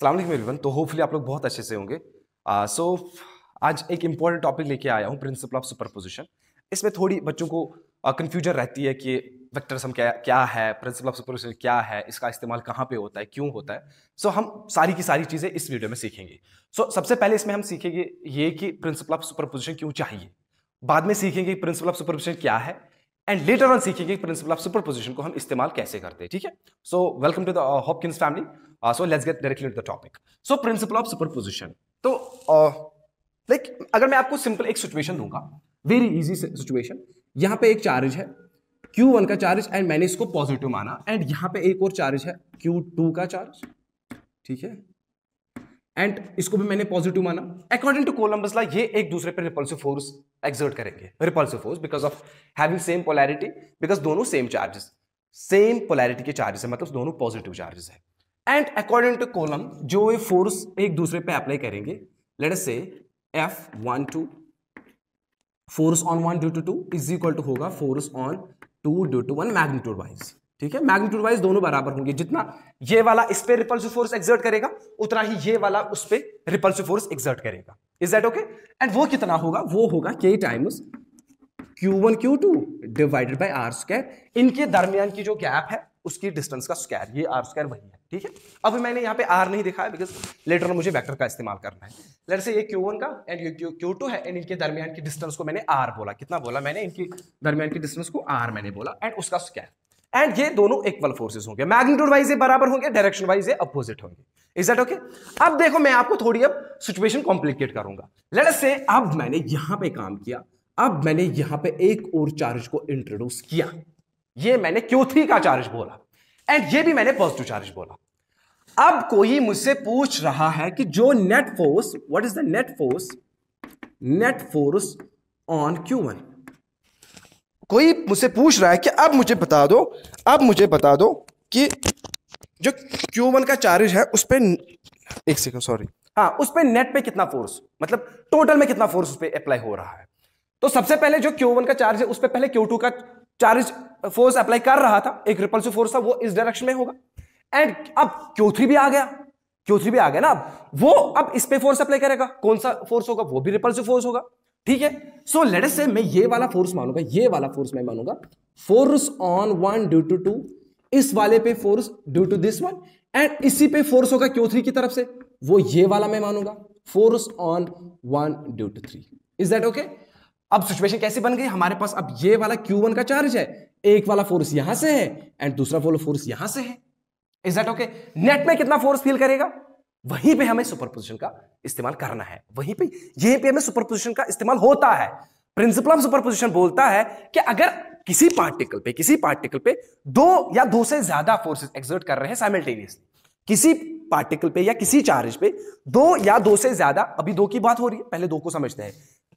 सलामकुम एवरीवन तो होपफुली आप लोग बहुत अच्छे से होंगे सो uh, so, आज एक इम्पॉर्टेंट टॉपिक लेके आया हूँ प्रिंसिपल ऑफ सुपरपोजिशन इसमें थोड़ी बच्चों को कन्फ्यूजन uh, रहती है कि वेक्टर सम क्या क्या है प्रिंसिपल ऑफ सुपरपोजिशन क्या है इसका इस्तेमाल कहाँ पे होता है क्यों होता है सो so, हम सारी की सारी चीज़ें इस वीडियो में सीखेंगे सो so, सबसे पहले इसमें हम सीखेंगे ये कि प्रिंसिपल ऑफ सुपरपोजिशन क्यों चाहिए बाद में सीखेंगे प्रिंसिपल ऑफ सुपरपोजिशन क्या है एंड लेटर ऑन सीखेंगे प्रिंसिपल ऑफ सुपरपोजिशन को हम इस्तेमाल कैसे करते हैं ठीक है so welcome to the Hopkins family so let's get directly to the topic so principle of superposition तो लाइक uh, like, अगर मैं आपको सिंपल एक सिचुएशन दूंगा वेरी इजी सिचुएशन यहाँ पे एक चार्ज है Q1 का चार्ज एंड मैंने इसको पॉजिटिव माना एंड यहाँ पे एक और चार्ज है Q2 का चार्ज ठीक है एंड इसको भी मैंने पॉजिटिव माना अकॉर्डिंग टू कोलम्बस ला ये एक दूसरे पर रिपल्सिव फोर्स एक्सर्ट करेंगे repulsive force because of having same polarity because दोनों सेम चार्जेस सेम पोलैरिटी के चार्जेस है मतलब दोनों पॉजिटिव चार्जेस है एंड अकॉर्डिंग टू कोलम जो ये फोर्स एक दूसरे पर अप्लाई करेंगे let us say F one two force on one due to two is equal to होगा force on two due to one magnitude wise ठीक है मैग्नीट्यूड वाइज दोनों बराबर होंगे जितना ये वाला इस पर रिपल्सिव फोर्स एक्सर्ट करेगा उतना ही ये वाला उस पर रिपल्सिव फोर्स एक्सर्ट करेगा इज दैट ओके एंड वो कितना होगा वो होगा K times Q one Q two divided by R square इनके दरमियान की जो गैप है उसकी डिस्टेंस का स्क्वायर ये आर स्क्वायर वही है ठीक है अब मैंने यहाँ पे आर नहीं दिखाया बिकॉज लेटर मुझे वेक्टर का इस्तेमाल करना है लेट से ये क्यू वन का एंड ये क्यू टू है एंड इनके दरमियान की डिस्टेंस को मैंने आर बोला कितना बोला मैंने इनकी दरमियान की डिस्टेंस को आर मैंने बोला एंड उसका स्क्वायर एंड ये दोनों इक्वल फोर्सेस होंगे मैग्नीट्यूड वाइज ये बराबर होंगे डायरेक्शन वाइज ये अपोजिट होंगे इज दैट ओके अब देखो मैं आपको थोड़ी अब सिचुएशन कॉम्प्लिकेट करूंगा लेट से अब मैंने यहां पे काम किया अब मैंने यहां पे एक और चार्ज को इंट्रोड्यूस किया ये मैंने क्यू थ्री का चार्ज बोला एंड ये भी मैंने पॉजिटिव चार्ज बोला अब कोई मुझसे पूछ रहा है कि जो net force what is the net force net force on Q one कोई मुझसे पूछ रहा है कि अब मुझे बता दो अब मुझे बता दो कि जो Q1 का चार्ज है उस पर एक सेकंड सॉरी हाँ उस पर नेट पे कितना फोर्स मतलब टोटल में कितना फोर्स उस पर अप्लाई हो रहा है तो सबसे पहले जो Q1 का चार्ज है उस पर पहले Q2 का चार्ज फोर्स अप्लाई कर रहा था एक रिपल्सिव फोर्स था वो इस डायरेक्शन में होगा एंड अब Q3 भी आ गया Q3 भी आ गया ना अब वो अब इस पर फोर्स अप्लाई करेगा कौन सा फोर्स होगा वो भी रिपल्सिव फोर्स होगा ठीक है सो लेट से मैं ये वाला फोर्स मानूंगा ये वाला फोर्स मैं मानूंगा force on one due to two इस वाले पे force due to this one and इसी पे फोर्स होगा क्यू थ्री की तरफ से वो ये वाला मैं मानूंगा force on one due to three is that okay अब सिचुएशन कैसे बन गई हमारे पास अब ये वाला क्यू वन का चार्ज है एक वाला फोर्स यहां से है एंड दूसरा वाला फोर्स यहां से है इज दैट ओके नेट में कितना फोर्स फील करेगा वहीं पे हमें सुपरपोजिशन का इस्तेमाल करना है वहीं पे यहीं पे हमें सुपरपोजिशन का इस्तेमाल होता है प्रिंसिपल ऑफ सुपरपोजिशन बोलता है कि अगर किसी पार्टिकल पे किसी पार्टिकल पे दो या दो से ज्यादा फोर्सेस एक्सर्ट कर रहे हैं साइमल्टेनियसली किसी पार्टिकल पे या किसी चार्ज पे दो या दो से ज्यादा अभी दो की बात हो रही है पहले दो को समझते हैं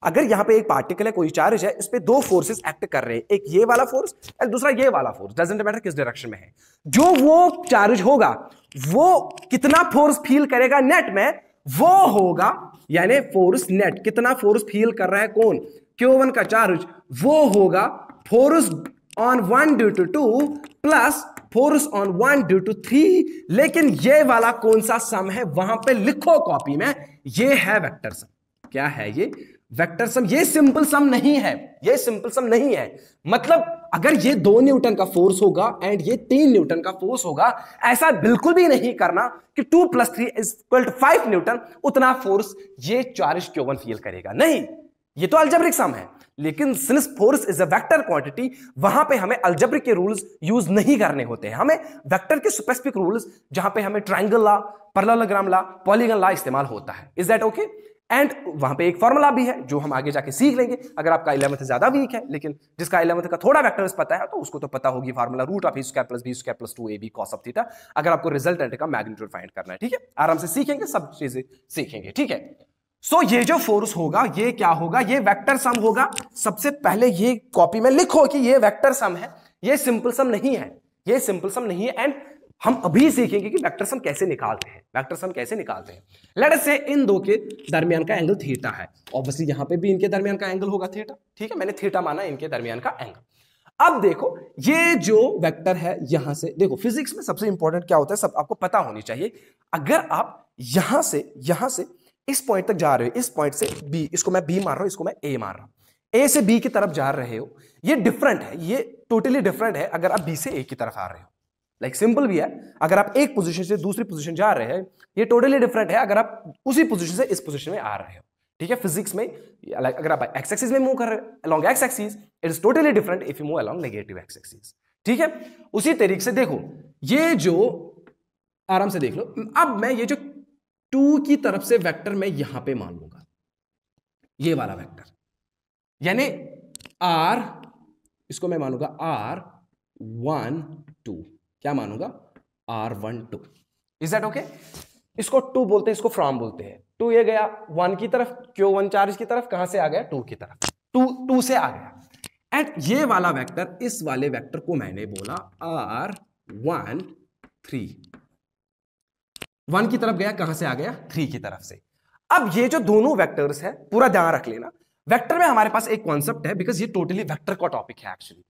अगर यहां पे एक पार्टिकल है कोई चार्ज है इस पे दो फोर्सेस एक्ट कर रहे हैं एक ये वाला फोर्स और दूसरा ये वाला फोर्स डजेंट मैटर किस डायरेक्शन में है जो वो चार्ज होगा वो कितना फोर्स फील करेगा नेट में वो होगा यानी फोर्स नेट कितना फोर्स फील कर रहा है कौन क्यू वन का चार्ज वो होगा force on one due to two plus force on one due to three लेकिन ये वाला कौन सा सम है वहां पे लिखो कॉपी में ये है वेक्टर सम क्या है ये वेक्टर सम ये सिंपल सम नहीं है ये सिंपल सम नहीं है मतलब अगर ये दो न्यूटन का फोर्स होगा एंड ये तीन न्यूटन का फोर्स होगा ऐसा बिल्कुल भी नहीं करना कि two plus three is equal to five newton उतना फोर्स ये चार्ज क्योवन फील करेगा नहीं ये तो अल्जब्रिक सम है लेकिन since force is a vector quantity वहां पे हमें अल्जब्रिक के रूल्स यूज नहीं करने होते हैं हमें वेक्टर के स्पेसिफिक रूल्स जहां पे हमें ट्रायंगल ला पर्लोलोग्राम ला पॉलीगन ला इस्तेमाल होता है इज दैट ओके एंड वहां पे एक फॉर्मूला भी है जो हम आगे जाके सीख लेंगे अगर आपका इलेवंथ ज्यादा वीक है लेकिन जिसका इलेवंथ का थोड़ा वेक्टर्स पता है तो उसको तो पता होगी formula root of square plus B square plus two A B cos of theta अगर आपको रिजल्टेंट का मैग्नीट्यूड फाइंड करना है ठीक है आराम से सीखेंगे सब चीजें सीखेंगे ठीक है सो so, ये जो फोर्स होगा ये क्या होगा ये वेक्टर सम होगा सबसे पहले ये कॉपी में लिखो कि ये वेक्टर सम है ये सिंपल सम नहीं है ये सिंपल सम नहीं है एंड हम अभी सीखेंगे कि वेक्टर सम कैसे निकालते हैं वेक्टर सम कैसे निकालते हैं लेट से इन दो के दरमियान का एंगल थीटा है ऑब्वियसली यहां पे भी इनके दरमियान का एंगल होगा थीटा ठीक है मैंने थीटा माना इनके दरमियान का एंगल अब देखो ये जो वेक्टर है यहां से देखो फिजिक्स में सबसे इंपॉर्टेंट क्या होता है सब आपको पता होनी चाहिए अगर आप यहां से यहां से इस पॉइंट तक जा रहे हो इस पॉइंट से बी इसको मैं बी मार रहा हूं इसको मैं ए मार रहा हूं ए से बी की तरफ जा रहे हो ये डिफरेंट है ये टोटली डिफरेंट है अगर आप बी से ए की तरफ आ रहे हो लाइक like सिंपल भी है अगर आप एक पोजीशन से दूसरी पोजीशन जा रहे हैं ये टोटली डिफरेंट है अगर आप उसी पोजीशन से इस पोजीशन में आ रहे हो ठीक है फिजिक्स में लाइक अगर आप एक्स एक्सिस में मूव कर रहे हो along X axis it is totally different if you move along negative X axis ठीक है उसी तरीके से देखो ये जो आराम से देख लो अब मैं ये जो टू की तरफ से वैक्टर मैं यहां पर मान लूंगा ये वाला वैक्टर यानी आर इसको मैं मानूंगा आर वन टू क्या मानूंगा R one two is that okay इसको टू बोलते हैं इसको फ्रॉम बोलते हैं टू ये गया वन की तरफ क्यों वन चार्ज की तरफ कहां से आ गया टू की तरफ टू टू से आ गया एंड ये वाला वेक्टर इस वाले वेक्टर को मैंने बोला आर वन थ्री वन की तरफ गया कहां से आ गया थ्री की तरफ से अब ये जो दोनों वेक्टर्स है पूरा ध्यान रख लेना वेक्टर में हमारे पास एक कॉन्सेप्ट है बिकॉज ये टोटली वेक्टर का टॉपिक है एक्चुअली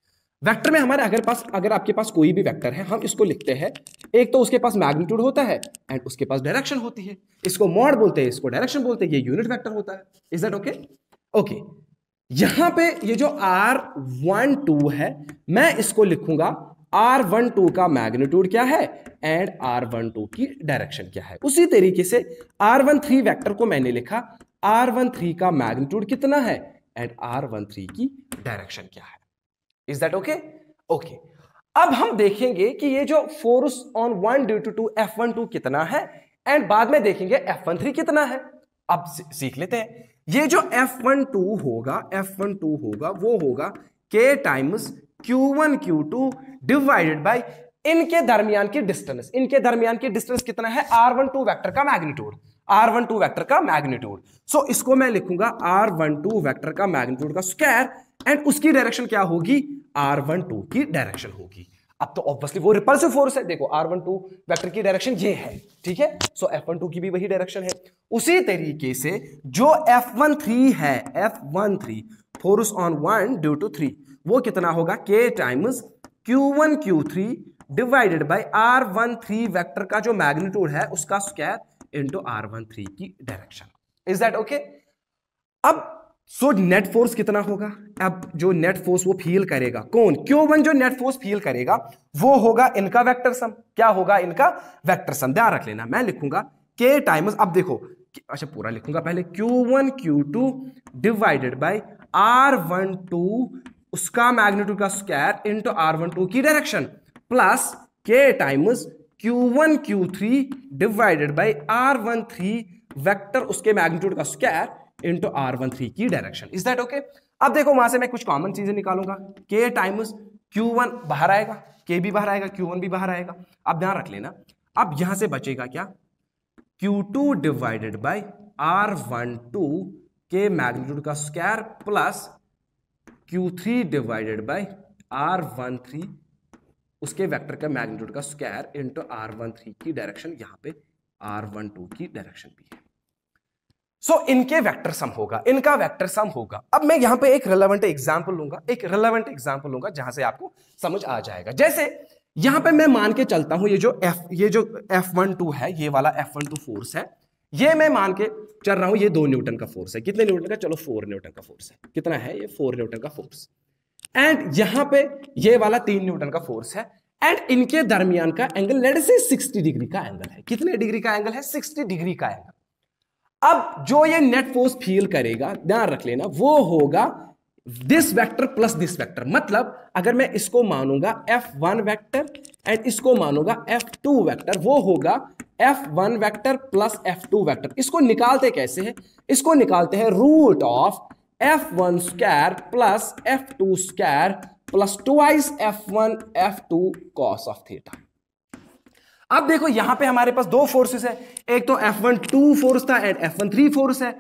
वेक्टर में हमारे अगर पास अगर आपके पास कोई भी वेक्टर है हम इसको लिखते हैं एक तो उसके पास मैग्नीट्यूड होता है एंड उसके पास डायरेक्शन होती है इसको मॉड बोलते हैं इसको डायरेक्शन बोलते हैं ये यूनिट वेक्टर होता है इज दैट ओके ओके यहां पे ये जो आर वन टू है मैं इसको लिखूंगा आर वन टू का मैग्नीट्यूड क्या है एंड आर वन टू की डायरेक्शन क्या है उसी तरीके से आर वन थ्री वैक्टर को मैंने लिखा आर वन थ्री का मैग्नीट्यूड कितना है एंड आर वन थ्री की डायरेक्शन क्या है इज दैट ओके ओके अब हम देखेंगे कि ये जो force on one due to two F one two कितना है एंड बाद में देखेंगे एफ वन थ्री कितना है अब सीख लेते हैं ये जो एफ वन टू होगा एफ वन टू होगा वो होगा K times Q one Q two divided by इनके दरमियान की डिस्टेंस इनके दरमियान की डिस्टेंस कितना है आर वन टू वैक्टर का magnitude R one two vector का मैग्नीट्यूड सो so, इसको मैं लिखूंगा आर वन टू वैक्टर का मैग्नीट्यूड का स्क्वायर एंड उसकी डायरेक्शन क्या होगी आर वन टू की डायरेक्शन होगी अब तो ऑब्वियसली वो रिपल्सिव फोर्स है देखो आर वन टू वैक्टर की डायरेक्शन ये है ठीक है सो एफ वन टू की भी वही डायरेक्शन है उसी तरीके से जो एफ वन थ्री है F one three force on one due to three वो कितना होगा K times Q one Q three divided by R one three vector का जो मैग्नीट्यूड है उसका square into R one three की डायरेक्शन इज दैट ओके अब so net force कितना होगा अब जो नेट फोर्स वो फील करेगा कौन क्यों वन जो नेट फोर्स फील करेगा वो होगा इनका वेक्टर सम क्या होगा इनका वेक्टर सम ध्यान रख लेना मैं लिखूंगा के टाइम्स अब देखो अच्छा पूरा लिखूंगा पहले Q1 Q2 divided by R12 उसका मैग्नेट्यूड का स्क्वायर इनटू R12 की direction plus K times Q1 Q3 divided by R13 vector उसके मैग्नीट्यूड का स्क्वायर इनटू R13 की डायरेक्शन इज दैट ओके अब देखो वहां से मैं कुछ कॉमन चीजें निकालूंगा के टाइम्स Q1 बाहर आएगा के भी बाहर आएगा Q1 भी बाहर आएगा अब ध्यान रख लेना अब यहां से बचेगा क्या Q2 डिवाइडेड बाई R12 के मैग्नीट्यूड का square plus Q3 divided by R13 उसके वेक्टर का मैग्नीट्यूड का square into R one three की डायरेक्शन यहां पे आर वन टू की डायरेक्शन भी है सो so, इनके वेक्टर सम होगा इनका वेक्टर सम होगा अब मैं यहां पे एक रिलेवेंट एग्जाम्पल लूंगा एक रिलेवेंट एग्जाम्पल लूंगा जहां से आपको समझ आ जाएगा जैसे यहां पे मैं मान के चलता हूं ये जो F ये जो F12 है ये वाला F12 फोर्स है ये मैं मान के चल रहा हूं ये दो न्यूटन का फोर्स है कितने न्यूटन का चलो फोर न्यूटन का फोर्स है कितना है ये फोर न्यूटन का फोर्स है एंड यहां पे ये वाला तीन न्यूटन का फोर्स है एंड इनके दरमियान का एंगल लेट से 60 डिग्री का एंगल है कितने डिग्री का एंगल है 60 डिग्री का एंगल अब जो ये नेट फोर्स फील करेगा ध्यान रख लेना वो होगा this vector plus this vector मतलब अगर मैं इसको मानूंगा एफ वन वैक्टर एंड इसको मानूंगा एफ टू वैक्टर वो होगा F1 vector plus F2 vector इसको निकालते कैसे हैं इसको निकालते हैं root of F one square plus F two square plus twice F one F two cos of theta अब देखो यहां पे हमारे पास दो फोर्सेस है एक तो एफ वन टू फोर्स था and F one three force है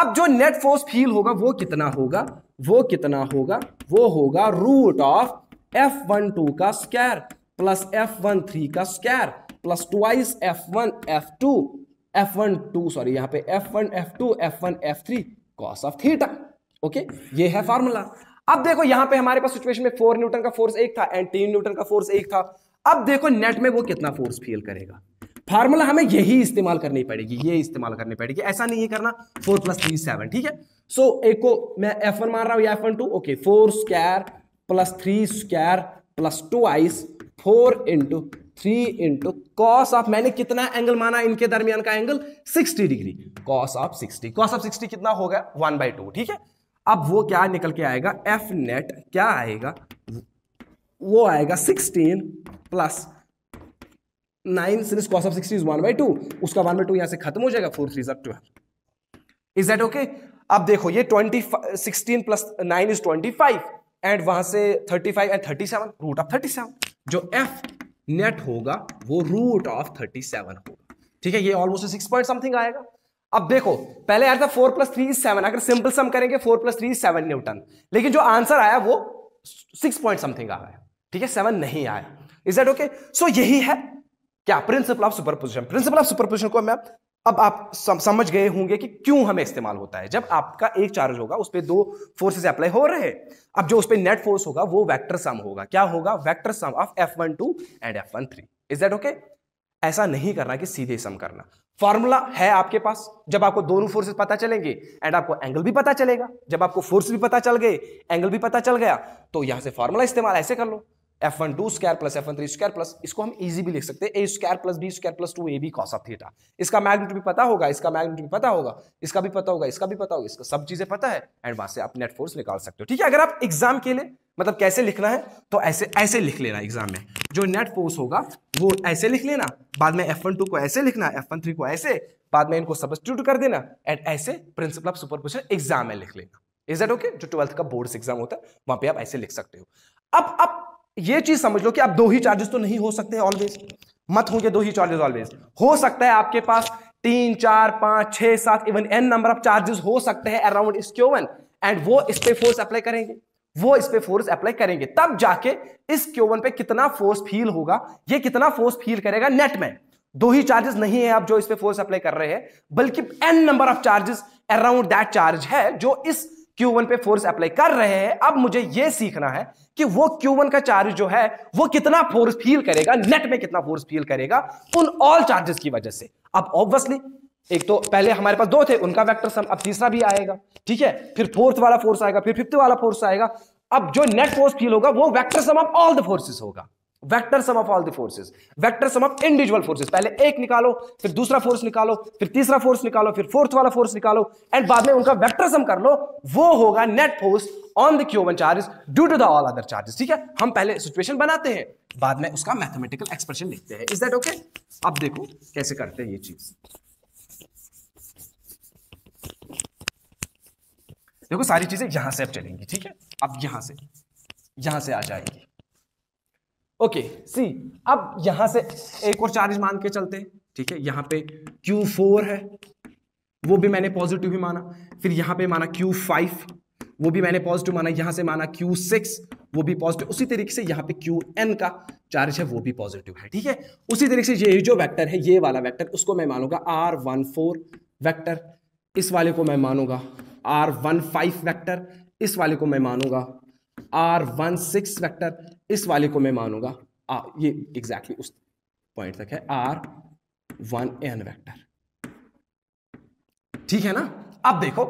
अब जो नेट फोर्स फील होगा वो कितना होगा वो कितना होगा वो होगा root of F one two का square plus F one three का square plus twice F one F two F one two sorry यहां पे F one F two F one F three cos of theta okay ये है formula अब देखो यहां पे हमारे पास सिचुएशन में फोर न्यूटन का फोर्स एक था एंड तीन न्यूटन का फोर्स एक था अब देखो नेट में वो कितना फोर्स फील करेगा फार्मूला हमें यही इस्तेमाल करनी पड़ेगी ये इस्तेमाल करनी पड़ेगी ऐसा नहीं है करना फोर प्लस थ्री सेवन ठीक है सो so, एक को मैं एफ वन मार रहा हूं F one two okay four square plus three square plus twice four into three into cos of मैंने कितना एंगल माना इनके दरमियान का एंगल sixty degree cos of sixty cos of sixty कितना होगा वन बाई टू ठीक है अब वो क्या निकल के आएगा एफ नेट क्या आएगा वो आएगा sixteen plus nine since cos of sixty is one by two उसका वन बाई टू यहां से खत्म हो जाएगा फोर थ्री जब ट्वेल्व इज दैट ओके अब देखो ये twenty sixteen plus nine is twenty five and वहां से thirty five and thirty seven root of thirty seven जो एफ नेट होगा वो रूट ऑफ थर्टी सेवन होगा ठीक है ये ऑलमोस्ट सिक्स पॉइंट समथिंग आएगा अब देखो पहले आया था फोर प्लस थ्री सेवन अगर सिंपल सम करेंगे four plus three seven Newton लेकिन जो आंसर आया वो सिक्स पॉइंट समथिंग आ गया ठीक है सेवन नहीं आया इज दैट ओके सो यही है क्या principle of superposition principle of superposition को मैं अब आप समझ गए होंगे कि क्यों हमें इस्तेमाल होता है जब आपका एक चार्ज होगा उस पर दो फोर्सेस अप्लाई हो रहे हैं अब जो उस पर नेट फोर्स होगा वो वेक्टर सम होगा क्या होगा vector sum of F one two and F one three is that okay ऐसा नहीं करना कि सीधे सम करना फॉर्मूला है आपके पास जब आपको दोनों फोर्सेस पता चलेंगे एंड आपको एंगल भी पता चलेगा जब आपको फोर्स भी पता चल गए एंगल भी पता चल गया तो यहां से फॉर्मूला इस्तेमाल ऐसे कर लो F one two square plus F one three square plus इसको हम इजी भी लिख सकते हैं A square plus B square plus two A B cos of theta इसका मैग्नेट भी पता होगा इसका मैग्नेट भी पता होगा इसका भी पता होगा इसका भी पता होगा इसका सब चीजें पता है एंड वहां से आप नेट फोर्स निकाल सकते हो ठीक है अगर आप एग्जाम के लिए मतलब कैसे लिखना है तो ऐसे ऐसे लिख लेना एग्जाम में जो नेट फोर्स होगा वो ऐसे लिख लेना बाद में एफ को ऐसे लिखना एफ को ऐसे बाद में इनको सब्सटीट्यूट कर देना एंड ऐसे प्रिंसिपल ऑफ सुपरपोजिशन एग्जाम में लिख लेना इज दैट ओके जो ट्वेल्थ का बोर्ड एग्जाम होता है वहां पे आप ऐसे लिख सकते हो अब अब ये चीज समझ लो कि आप दो ही चार्जेस तो नहीं हो सकते ऑलवेज मत होंगे दो ही चार्जेस ऑलवेज हो सकता है आपके पास तीन चार पांच छह सात even N number of charges हो सकते हैं अराउंड इस क्योवन एंड वो इस पे फोर्स अप्लाई करेंगे वो इस पे फोर्स अप्लाई करेंगे तब जाके इस क्योवन पे कितना फोर्स फील होगा ये कितना फोर्स फील करेगा नेट में दो ही चार्जेस नहीं है आप जो इस पे फोर्स अप्लाई कर रहे हैं बल्कि N number of charges around that charge है जो इस वन पे फोर्स अप्लाई कर रहे हैं अब मुझे यह सीखना है कि वो क्यू वन का चार्ज जो है वो कितना फोर्स फील करेगा नेट में कितना फोर्स फील करेगा उन ऑल चार्जेस की वजह से अब ऑब्वियसली एक तो पहले हमारे पास दो थे उनका वेक्टर सम अब तीसरा भी आएगा ठीक है फिर फोर्थ वाला फोर्स आएगा फिर फिफ्थ वाला फोर्स आएगा अब जो नेट फोर्स फील होगा वो vector sum of all the forces होगा vector sum of all the forces vector sum of individual forces पहले एक निकालो फिर दूसरा फोर्स निकालो फिर तीसरा फोर्स निकालो फिर फोर्थ वाला फोर्स निकालो एंड बाद में उनका वेक्टर सम कर लो वो होगा net force on the Q one charges due to the all other charges ठीक है हम पहले सिचुएशन बनाते हैं बाद में उसका मैथमेटिकल एक्सप्रेशन लिखते हैं इज दैट ओके अब देखो कैसे करते हैं ये चीज देखो सारी चीजें यहां से अब चलेंगी ठीक है अब यहां से यहां से आ जाएगी ओके सी अब यहां से एक और चार्ज मान के चलते हैं ठीक है यहां पे Q4 है वो भी मैंने पॉजिटिव ही माना फिर यहां पे माना Q5 वो भी मैंने पॉजिटिव माना यहां से माना Q6 वो भी पॉजिटिव उसी तरीके से यहां पे Qn का चार्ज है वो भी पॉजिटिव है ठीक है उसी तरीके से ये जो वेक्टर है ये वाला वेक्टर उसको मैं मानूंगा आर वन फोर वैक्टर इस वाले को मैं मानूंगा आर वन फाइव वैक्टर इस वाले को मैं मानूंगा आर वन सिक्स वैक्टर इस वाले को मैं मानूंगा आ, ये एग्जैक्टली exactly उस पॉइंट तक है आर वन एन वैक्टर ठीक है ना अब देखो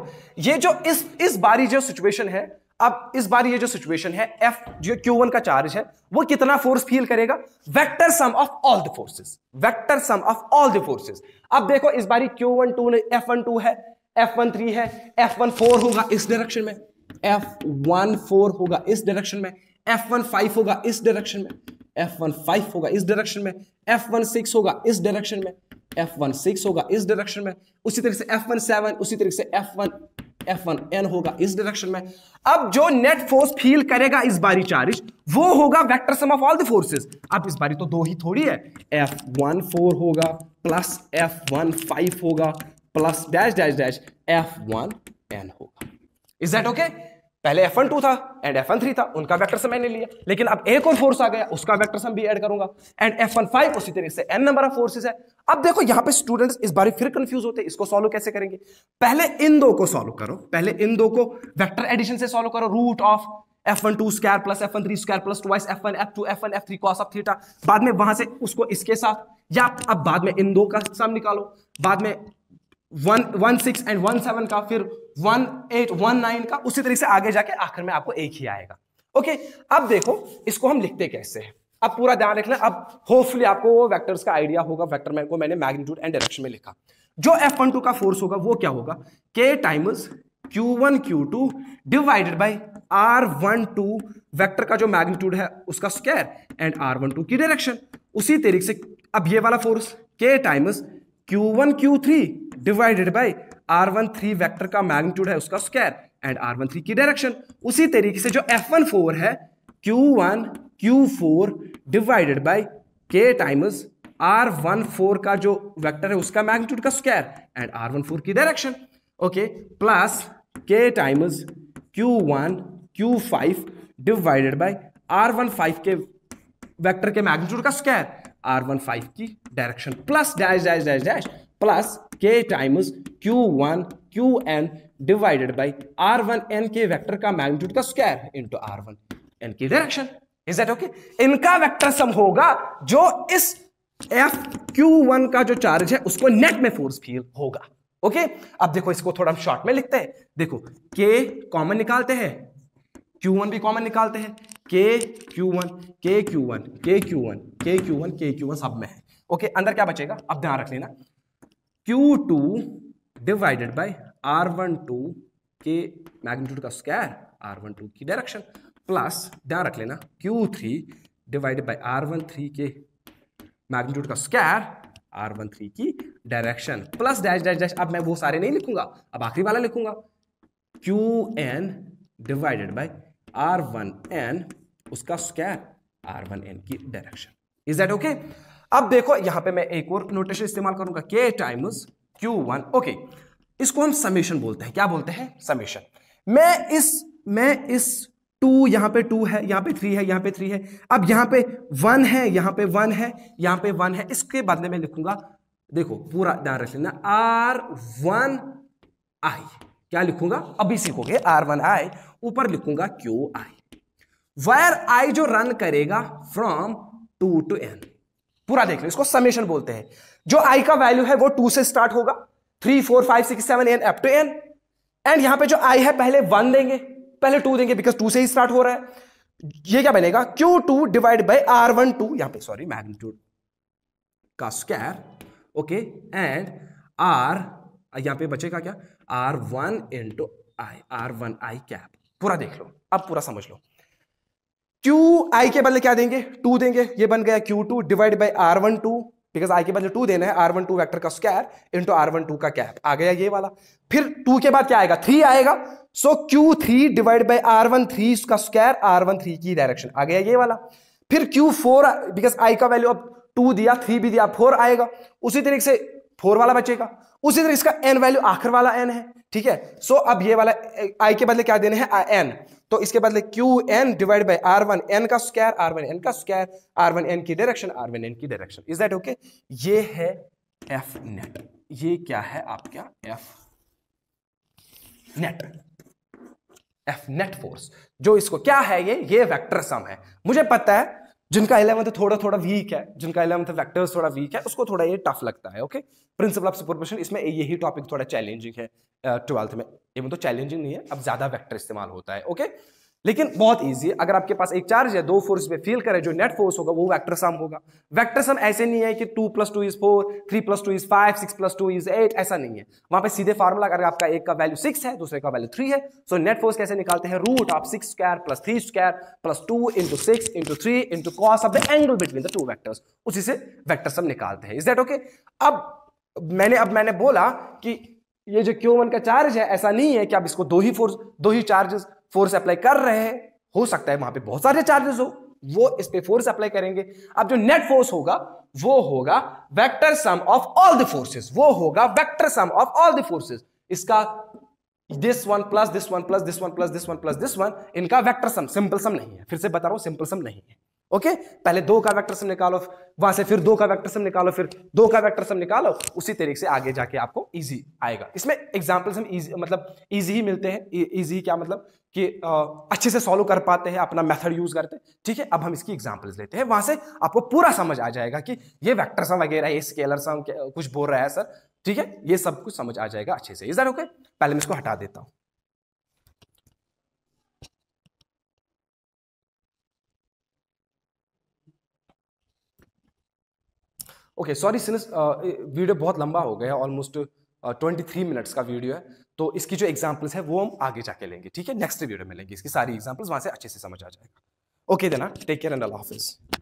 ये जो इस इस बारी जो सिचुएशन है अब इस बार ये जो सिचुएशन है एफ जो क्यू वन का चार्ज है वो कितना फोर्स फील करेगा vector sum of all the forces vector sum of all the forces अब देखो इस बारी Q one two F one two है एफ वन थ्री है एफ वन फोर होगा इस डायरेक्शन में एफ वन फोर होगा इस डायरेक्शन में एफ वन फाइव होगा इस डायरेक्शन में एफ वन फाइव होगा इस डायरेक्शन में एफ वन सिक्स होगा इस डायरेक्शन में एफ वन सिक्स होगा इस डायरेक्शन में उसी तरीके से एफ वन सेवन उसी तरीके से F one F one N होगा इस डायरेक्शन में अब जो नेट फोर्स फील करेगा इस बारी चार्ज वो होगा vector sum of all the forces अब इस बारी तो दो ही थोड़ी है एफ वन फोर होगा प्लस एफ वन फाइव होगा plus dash dash dash F one N होगा इज दैट ओके पहले एफ टू था एंड एफ थ्री था उनका वेक्टर सम मैंने लिया लेकिन अब एक और फोर्स आ गया उसका वेक्टर सम भी ऐड करूंगा एंड एफ वन फाइव उसी तरीके से एन नंबर ऑफ फोर्सेस है अब देखो यहां पे स्टूडेंट्स इस बार फिर कंफ्यूज होते हैं इसको सॉल्व कैसे करेंगे पहले इन दो को सॉल्व करो पहले इन दो को वैक्टर एडिशन से सॉल्व करो root of F one two square plus F one three square plus two F one F two F one F three cos of theta बाद में वहां से उसको इसके साथ या अब बाद में इन दो का सम निकालो बाद में one one six and one seven का फिर वन एट वन नाइन का उसी तरीके से आगे जाके आखिर में आपको एक ही आएगा ओके अब देखो इसको हम लिखते कैसे हैं अब पूरा ध्यान रखना अब होपफुली आपको वो वेक्टर्स का आइडिया होगा वेक्टर में को मैंने मैग्नीट्यूड एंड डायरेक्शन में लिखा जो एफ वन टू का फोर्स होगा वो क्या होगा K times Q one Q two divided by R one two vector का जो मैग्नीट्यूड है उसका square and R one two की डायरेक्शन उसी तरीके से अब ये वाला force K times Q one Q three divided by R one three vector का मैग्नीट्यूड है उसका square and R one three की डायरेक्शन उसी तरीके से जो एफ वन फोर है Q one Q four divided by K times R one four का जो वैक्टर है उसका मैग्नीट्यूड का square and R one four की direction okay plus K times Q one Q five divided by R one five के vector के magnitude का square R one five की direction plus dash dash dash dash plus K times Q one Q N divided by R one N के vector का magnitude का square two R one N की direction is that okay इनका vector sum होगा जो इस F Q one का जो चार्ज है उसको नेट में फोर्स फील होगा ओके अब देखो इसको थोड़ा हम शॉर्ट में लिखते हैं देखो के कॉमन निकालते हैं क्यू वन भी कॉमन निकालते हैं K Q one K Q one K Q one K Q one K Q one सब में है ओके अंदर क्या बचेगा अब ध्यान रख लेना Q two divided by R one two के मैग्नीट्यूड का स्क्वायर आर वन टू की डायरेक्शन प्लस ध्यान रख लेना Q three divided by R one three के मैग्नीट्यूड का स्क्वायर आर वन थ्री की direction plus dash dash dash अब मैं वो सारे नहीं लिखूंगा अब आखिरी वाला लिखूंगा Q N divided by R one N उसका स्क्वायर आर वन एन की डायरेक्शन इज दैट ओके अब देखो यहां पे मैं एक और नोटेशन इस्तेमाल करूंगा के टाइम्स क्यू वन ओके इसको हम समेशन बोलते हैं क्या बोलते हैं समेशन मैं इस मैं इस टू यहां पे टू है यहां पे थ्री है यहां पे थ्री है अब यहां पे वन है यहां पे वन है यहां पे वन है इसके बदले में लिखूंगा देखो पूरा ध्यान रख लेना आर वन आई क्या लिखूंगा अभी सीखोगे आर वन आई ऊपर लिखूंगा क्यू आई वायर आई जो रन करेगा फ्रॉम टू टू एन पूरा देख लो इसको समेशन बोलते हैं जो आई का वैल्यू है वो टू से स्टार्ट होगा three four five six seven N F two N and यहां पे जो आई है पहले वन देंगे पहले टू देंगे बिकॉज टू से ही स्टार्ट हो रहा है ये क्या बनेगा Q two divide by R one two यहां पर सॉरी मैग्नीट्यूड का स्क्वायर ओके एंड आर यहां पे बचेगा क्या R one into I R one I cap पूरा देख लो अब पूरा समझ लो क्यू आई के बदले क्या देंगे टू देंगे ये बन गया Q two divide by R one two because I के बदले टू देना है आर वन टू वैक्टर का square into R one two का कैप आ गया ये वाला फिर टू के बाद क्या आएगा थ्री आएगा so Q three divide by R one three का स्क्वायर आर वन थ्री की डायरेक्शन आ गया ये वाला फिर क्यू फोर बिकॉज आई का वैल्यू अब टू दिया थ्री भी दिया फोर आएगा उसी तरीके से फोर वाला बचेगा उसी तरीके इसका एन वैल्यू आखिर वाला एन है ठीक है सो so, अब ये वाला आई के बदले क्या देने हैं एन तो इसके बदले Q N divide by R one N का स्क्वायर आर वन एन का स्क्वायर आर वन एन की डायरेक्शन आर वन एन की डायरेक्शन इज दैट ओके ये है एफ नेट ये क्या है आपका F net F net force जो इसको क्या है ये ये वेक्टर सम है मुझे पता है जिनका इलेवंथ मतलब थोड़ा थोड़ा वीक है जिनका इलेवंथ मतलब फैक्टर्स थोड़ा वीक है उसको थोड़ा ये टफ लगता है ओके प्रिंसिपल ऑफ सुपरपोजिशन इसमें यही टॉपिक थोड़ा चैलेंजिंग है ट्वेल्थ में ये तो मतलब चैलेंजिंग नहीं है अब ज्यादा वैक्टर इस्तेमाल होता है ओके लेकिन बहुत ईजी है अगर आपके पास एक चार्ज है दो फोर्स पे फील करे जो नेट फोर्स होगा वो वेक्टर सम होगा वेक्टर सम ऐसे नहीं है कि two plus two is four three plus two is five six plus two is eight ऐसा नहीं है वहां पे सीधे फार्मूला अगर आपका एक का वैल्यू सिक्स है दूसरे का वैल्यू थ्री है सो नेट फोर्स कैसे निकालते हैं root of six square plus three square plus two into six into three into cos of the angle between the two vectors उसी से वैक्टर सम निकालते हैं इज दैट ओके अब मैंने अब मैंने बोला कि ये जो क्यू वन का चार्ज है ऐसा नहीं है कि आप इसको दो ही फोर्स दो ही चार्जेस फोर्स अप्लाई कर रहे हैं हो सकता है वहां पे बहुत सारे चार्जेस हो वो इस पे फोर्स अप्लाई करेंगे अब जो नेट फोर्स होगा वो होगा vector sum of all the forces वो होगा vector sum of all the forces इसका this one plus this one plus this one plus this one plus this one इनका वेक्टर सम सिंपल सम नहीं है फिर से बता रहा हूं सिंपल सम नहीं है ओके पहले दो का वैक्टर सम निकालो वहां से फिर दो का वैक्टर सम निकालो फिर दो का वैक्टर सम निकालो उसी तरीके से आगे जाके आपको ईजी आएगा इसमें एग्जाम्पल्स हम इजी मतलब ईजी ही मिलते हैं ईजी e, क्या मतलब कि अच्छे से सॉल्व कर पाते हैं अपना मेथड यूज करते हैं ठीक है अब हम इसकी एग्जाम्पल्स लेते हैं वहां से आपको पूरा समझ आ जाएगा कि ये वैक्टर सम वगैरह ये स्केलर सम कुछ बोल रहा है सर ठीक है ये सब कुछ समझ आ जाएगा अच्छे से इधर ओके पहले मैं इसको हटा देता हूँ ओके सॉरी सिनस वीडियो बहुत लंबा हो गया ऑलमोस्ट ट्वेंटी थ्री मिनट्स का वीडियो है तो इसकी जो एग्जाम्पल्स है वो हम आगे जाके लेंगे ठीक है नेक्स्ट वीडियो में लेंगे इसकी सारी एग्जाम्पल्स वहाँ से अच्छे से समझ आ जाएगा ओके देना टेक केयर एंड अल्लाह हाफिज़